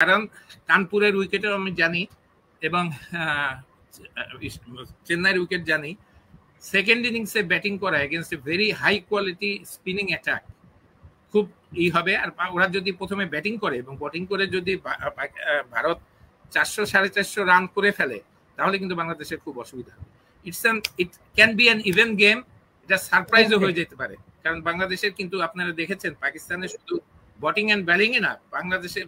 কারণ কানপুরের উইকেটও আমি জানি এবং চেন্নাইয়ের উইকেট জানি সেকেন্ড ইনিংসে ব্যাটিং করা against a very high quality spinning attack খুব ই হবে আর ওরা যদি প্রথমে ব্যাটিং করে এবং ব্যাটিং করে যদি ভারত চারশো সাড়ে চারশো রান করে ফেলে তাহলে কিন্তু বাংলাদেশের খুব অসুবিধা it's an it can be an event game এটা সারপ্রাইজও হয়ে যেতে পারে কারণ বাংলাদেশের কিন্তু আপনারা দেখেছেন পাকিস্তানের শুধু বটিং অ্যান্ড ব্যালিংয়ে না বাংলাদেশে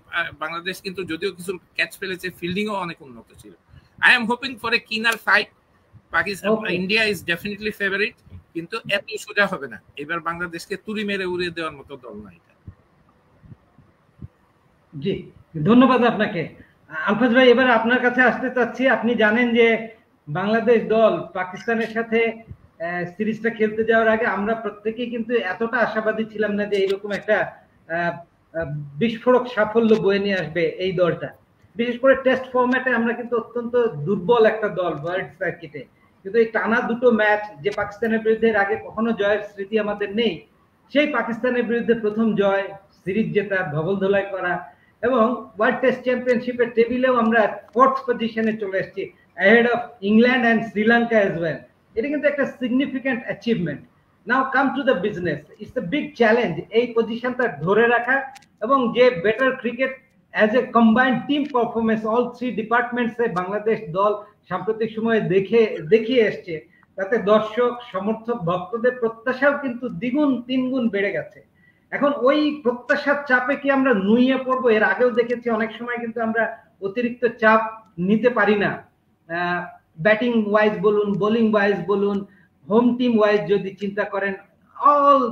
বাংলাদেশ কিন্তু যদিও কিছু ক্যাচ ফেলেছে ফিল্ডিংও অনেক উন্নত ছিল I am hoping for a keener fight Pakistan India is definitely favourite কিন্তু এত সোজা হবে না এবার বাংলাদেশকে তুরি মেরে উড়িয়ে দেওয়ার মতো দল না এটা জি ধন্যবাদ আপনাকে আলফাজ ভাই এবার আপনার কাছে আসতে চাচ্ছি আপনি জানেন যে বাংলাদেশ দল পাকিস্তানের সাথে সিরিজটা খেলতে যাওয়ার আগে আমরা প্রত্যেকেই কিন্তু এতটা আশাবাদী ছিলাম না যে এরকম একটা বিস্ফোরক সাফল্য বয়ে নিয়ে আসবে এই দলটা বিশেষ করে টেস্ট ফর্ম্যাটে আমরা কিন্তু অত্যন্ত দুর্বল একটা দল ওয়ার্ল্ড সার্কিটে কিন্তু এই টানা দুটো ম্যাচ যে পাকিস্তানের বিরুদ্ধে আগে কখনো জয়ের স্মৃতি আমাদের নেই সেই পাকিস্তানের বিরুদ্ধে প্রথম জয় সিরিজ জেতা ধবল ধোলাই করা এবং ওয়ার্ল্ড টেস্ট চ্যাম্পিয়নশিপের টেবিলেও আমরা ফোর্থ পজিশনে চলে এসেছি ahead of England and Sri Lanka as well এটা কিন্তু একটা significant achievement now come to the business it's a big challenge এই পজিশনটা ধরে রাখা এবং যে better cricket as a combined team performance all three ডিপার্টমেন্টসে বাংলাদেশ দল সাম্প্রতিক সময়ে দেখে দেখিয়ে এসছে তাতে দর্শক সমর্থক ভক্তদের প্রত্যাশাও কিন্তু দ্বিগুণ তিনগুণ বেড়ে গেছে এখন ওই প্রত্যাশার চাপে কি আমরা নুইয়ে পড়বো এর আগেও দেখেছি অনেক সময় কিন্তু আমরা অতিরিক্ত চাপ নিতে পারি না ব্যাটিং ওয়াইজ বলুন বোলিং ওয়াইজ বলুন হোম টিম ওয়াইজ যদি চিন্তা করেন অল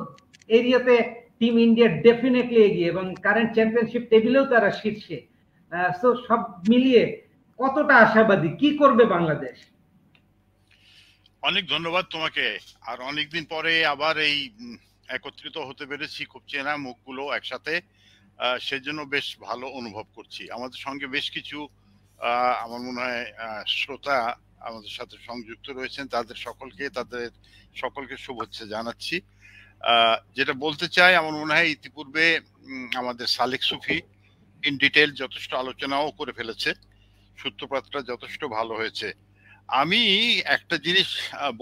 এরিয়াতে টিম ইন্ডিয়া ডেফিনেটলি এগিয়ে এবং কারেন্ট চ্যাম্পিয়নশিপ টেবিলেও তারা শীর্ষে সো সব মিলিয়ে কতটা আশাবাদী কি করবে বাংলাদেশ অনেক ধন্যবাদ তোমাকে আর অনেকদিন পরে আবার এই একত্রিত হতে পেরেছি খুব চেনা মুখগুলো একসাথে সেজন্য বেশ ভালো অনুভব করছি আমাদের সঙ্গে বেশ কিছু আমার মনে হয় শ্রোতা আমাদের সাথে সংযুক্ত রয়েছেন তাদের সকলকে তাদের সকলকে শুভেচ্ছা জানাচ্ছি যেটা বলতে চাই আমার মনে হয় ইতিপূর্বে আমাদের সালেক সুফি ইন ডিটেল যথেষ্ট আলোচনাও করে ফেলেছে সূত্রপাতটা যথেষ্ট ভালো হয়েছে আমি একটা জিনিস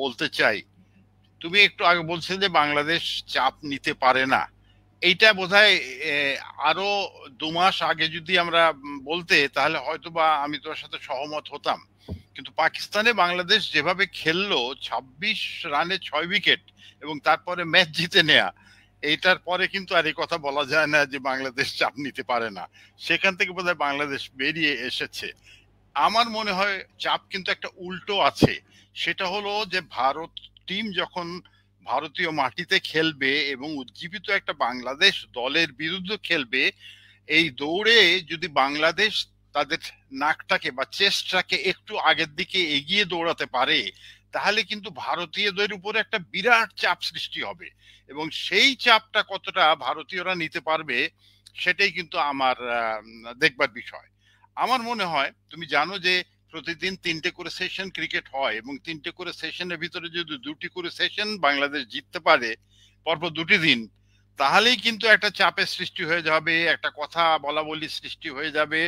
বলতে চাই তুমি একটু আগে বলছিলে যে বাংলাদেশ চাপ নিতে পারে না এইটা বোধ আরো দু মাস আগে যদি আমরা বলতে তাহলে হয়তো বা আমি তোর সাথে সহমত হতাম কিন্তু পাকিস্তানে বাংলাদেশ যেভাবে খেললো ২৬ রানে ছয় উইকেট এবং তারপরে ম্যাচ জিতে নেয়া এইটার পরে কিন্তু আর এই কথা বলা যায় না যে বাংলাদেশ চাপ নিতে পারে না সেখান থেকে বোধহয় বাংলাদেশ বেরিয়ে এসেছে আমার মনে হয় চাপ কিন্তু একটা উল্টো আছে সেটা হলো যে ভারত টিম যখন ভারতীয় মাটিতে খেলবে এবং উজ্জীবিত একটা বাংলাদেশ দলের বিরুদ্ধে খেলবে এই দৌড়ে যদি বাংলাদেশ তাদের নাকটাকে বা চেষ্টাকে একটু আগের দিকে এগিয়ে দৌড়াতে পারে তাহলে কিন্তু ভারতীয়দের উপরে একটা বিরাট চাপ সৃষ্টি হবে এবং সেই চাপটা কতটা ভারতীয়রা নিতে পারবে সেটাই কিন্তু আমার দেখবার বিষয় আমার মনে হয় তুমি জানো যে প্রতিদিন তিনটে করে সেশন ক্রিকেট হয় এবং তিনটে করে সেশনের ভিতরে যদি দুটি করে সেশন বাংলাদেশ জিততে পারে পরপর দুটি দিন তাহলেই কিন্তু একটা চাপের সৃষ্টি হয়ে যাবে একটা কথা বলা বলি সৃষ্টি হয়ে যাবে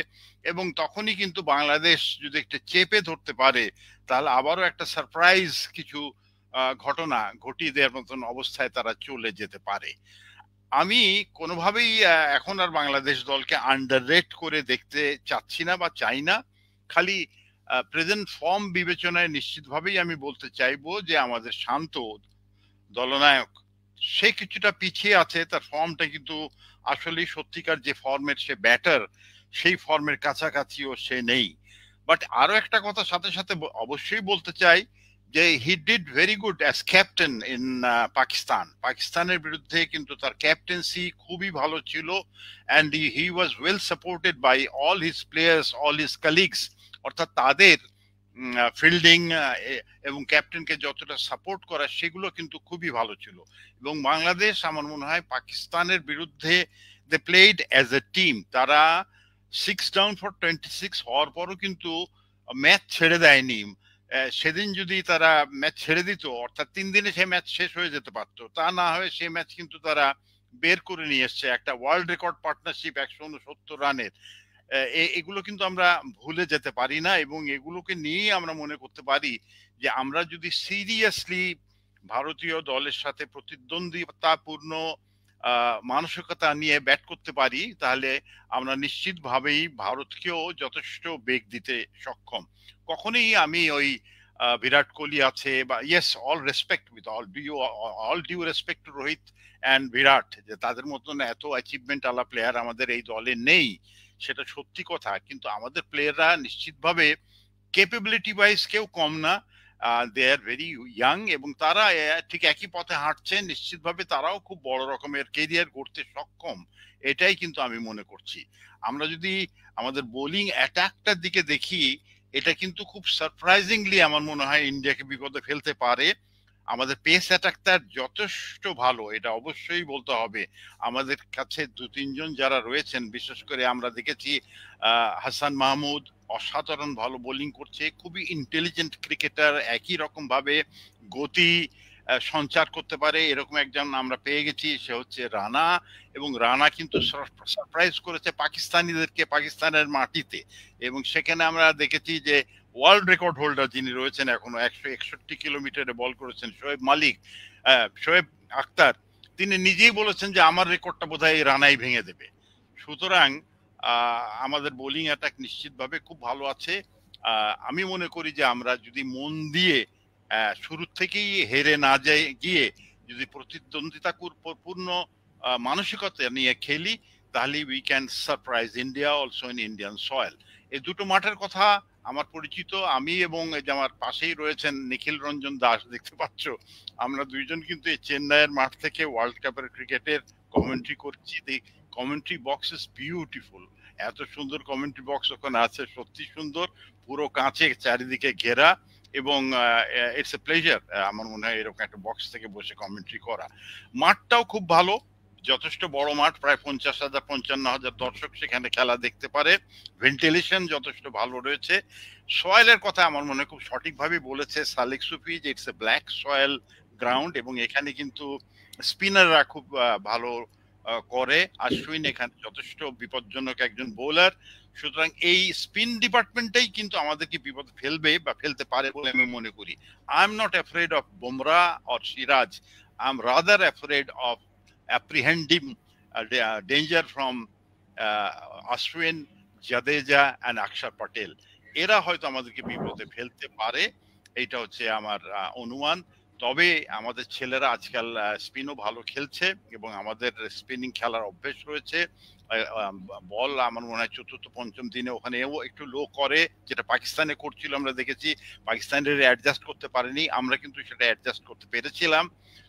এবং তখনই কিন্তু বাংলাদেশ যদি একটা চেপে ধরতে পারে তাহলে আবারও একটা সারপ্রাইজ কিছু ঘটনা ঘটিয়ে দেওয়ার মতন অবস্থায় তারা চলে যেতে পারে আমি কোনোভাবেই এখন আর বাংলাদেশ দলকে আন্ডার করে দেখতে চাচ্ছি না বা চাই না খালি প্রেজেন্ট ফর্ম বিবেচনায় নিশ্চিতভাবেই আমি বলতে চাইবো যে আমাদের শান্ত দলনায়ক সে কিছুটা পিছিয়ে আছে তার ফর্মটা কিন্তু আসলে সত্যিকার যে ফর্মের সে ব্যাটার সেই ফর্মের কাছাকাছিও সে নেই বাট আরো একটা কথা সাথে সাথে অবশ্যই বলতে চাই যে he did very good as captain in Pakistan পাকিস্তানের বিরুদ্ধে কিন্তু তার ক্যাপ্টেন্সি খুবই ভালো ছিল and he was well supported by all his players all his colleagues অর্থাৎ তাদের ফিল্ডিং এবং ক্যাপ্টেনকে যতটা সাপোর্ট করা সেগুলো কিন্তু খুবই ভালো ছিল এবং বাংলাদেশ আমার মনে হয় পাকিস্তানের বিরুদ্ধে they played as a team তারা six down for twenty six হওয়ার পরও কিন্তু ম্যাচ ছেড়ে দেয়নি সেদিন যদি তারা ম্যাচ ছেড়ে দিত অর্থাৎ তিন দিনে সেই ম্যাচ শেষ হয়ে যেতে পারতো তা না হয়ে সেই ম্যাচ কিন্তু তারা বের করে নিয়ে এসছে একটা ওয়ার্ল্ড রেকর্ড পার্টনারশিপ একশো উনসত্তর রানের এগুলো কিন্তু আমরা ভুলে যেতে পারি না এবং এগুলোকে নিয়েই আমরা মনে করতে পারি যে আমরা যদি সিরিয়াসলি ভারতীয় দলের সাথে প্রতিদ্বন্দ্বিতাপূর্ণ মানসিকতা নিয়ে ব্যাট করতে পারি তাহলে আমরা নিশ্চিতভাবেই ভারতকেও যথেষ্ট বেগ দিতে সক্ষম কখনোই আমি ওই বিরাট কোহলি আছে বা yes all respect with all due all due respect to Rohit and Virat যে তাদের মতন এত অ্যাচিভমেন্ট আলা প্লেয়ার আমাদের এই দলে নেই সেটা সত্যি কথা কিন্তু আমাদের প্লেয়াররা নিশ্চিতভাবে কেপেবিলিটি ওয়াইজ কেউ কম না দে আর ভেরি ইয়াং এবং তারা ঠিক একই পথে হাঁটছে নিশ্চিতভাবে তারাও খুব বড় রকমের কেরিয়ার করতে সক্ষম এটাই কিন্তু আমি মনে করছি আমরা যদি আমাদের বোলিং অ্যাটাকটার দিকে দেখি এটা কিন্তু খুব সারপ্রাইজিংলি আমার মনে হয় ইন্ডিয়াকে বিপদে ফেলতে পারে আমাদের পেস অ্যাটাকটা যথেষ্ট ভালো এটা অবশ্যই বলতে হবে আমাদের কাছে দু তিনজন যারা রয়েছেন বিশেষ করে আমরা দেখেছি হাসান মাহমুদ অসাধারণ ভালো বোলিং করছে খুবই ইন্টেলিজেন্ট ক্রিকেটার একই রকম ভাবে গতি সঞ্চার করতে পারে এরকম একজন আমরা পেয়ে গেছি সে হচ্ছে রানা এবং রানা কিন্তু সারপ্রাইজ করেছে পাকিস্তানিদেরকে পাকিস্তানের মাটিতে এবং সেখানে আমরা দেখেছি যে ওয়ার্ল্ড রেকর্ড হোল্ডার যিনি রয়েছেন এখনো একশো একষট্টি কিলোমিটারে বল করেছেন শোয়েব মালিক শোয়েব আক্তার তিনি নিজেই বলেছেন যে আমার রেকর্ডটা বোধহয় হয় রানাই ভেঙে দেবে সুতরাং আমাদের বোলিং অ্যাটাক নিশ্চিতভাবে খুব ভালো আছে আমি মনে করি যে আমরা যদি মন দিয়ে শুরু থেকেই হেরে না যাই গিয়ে যদি পূর্ণ মানসিকতা নিয়ে খেলি তাহলে we can surprise India also in Indian soil এই দুটো মাঠের কথা আমার পরিচিত আমি এবং এই যে আমার পাশেই রয়েছেন নিখিল রঞ্জন দাস দেখতে পাচ্ছ আমরা দুইজন কিন্তু এই চেন্নাইয়ের মাঠ থেকে ওয়ার্ল্ড কাপের ক্রিকেটের কমেন্ট্রি করছি কমেন্ট্রি বক্স ইজ বিউটিফুল এত সুন্দর কমেন্ট্রি বক্স ওখানে আছে সত্যি সুন্দর পুরো কাঁচে চারিদিকে ঘেরা এবং ইটস এ প্লেজার আমার মনে হয় এরকম একটা বক্স থেকে বসে কমেন্ট্রি করা মাঠটাও খুব ভালো যথেষ্ট বড় মাঠ প্রায় পঞ্চাশ হাজার পঞ্চান্ন হাজার দর্শক সেখানে খেলা দেখতে পারে ভেন্টিলেশন যথেষ্ট ভালো রয়েছে সয়েলের কথা আমার মনে খুব সঠিকভাবে বলেছে সালিক সুফি যে it's a black soil ground এবং এখানে কিন্তু স্পিনাররা খুব ভালো করে আশ্বিন এখানে যথেষ্ট বিপজ্জনক একজন বোলার সুতরাং এই স্পিন ডিপার্টমেন্টটাই কিন্তু আমাদেরকে বিপদ ফেলবে বা ফেলতে পারে বলে আমি মনে করি I am not afraid of Bumrah or Siraj I am rather afraid of apprehend him uh, uh, danger from uh, Ashwin, Jadeja and Akshar Patel. এরা হয়তো আমাদেরকে বিপদে ফেলতে পারে এটা হচ্ছে আমার অনুমান তবে আমাদের ছেলেরা আজকাল স্পিনও ভালো খেলছে এবং আমাদের স্পিনিং খেলার অভ্যেস রয়েছে বল আমার মনে হয় চতুর্থ পঞ্চম দিনে ওখানেও একটু লো করে যেটা পাকিস্তানে করছিল আমরা দেখেছি পাকিস্তানের অ্যাডজাস্ট করতে পারেনি আমরা কিন্তু সেটা অ্যাডজাস্ট করতে পেরেছিলাম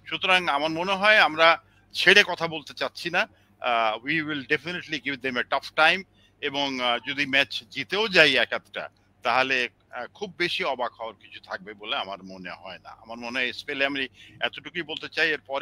সুতরাং আমার মনে হয় আমরা ছেড়ে কথা বলতে চাচ্ছি না we will definitely give them a tough time এবং যদি ম্যাচ জিতেও যাই এক একটা তাহলে খুব বেশি অবাক হওয়ার কিছু থাকবে বলে আমার মনে হয় না আমার মনে হয় স্পেলে আমি এতটুকুই বলতে চাই এরপরে